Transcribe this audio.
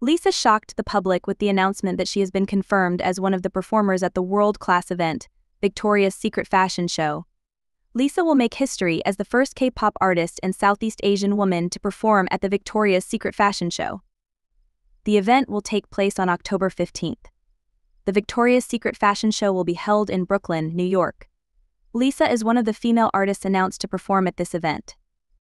Lisa shocked the public with the announcement that she has been confirmed as one of the performers at the world-class event, Victoria's Secret Fashion Show. Lisa will make history as the first K-pop artist and Southeast Asian woman to perform at the Victoria's Secret Fashion Show. The event will take place on October 15th. The Victoria's Secret Fashion Show will be held in Brooklyn, New York. Lisa is one of the female artists announced to perform at this event.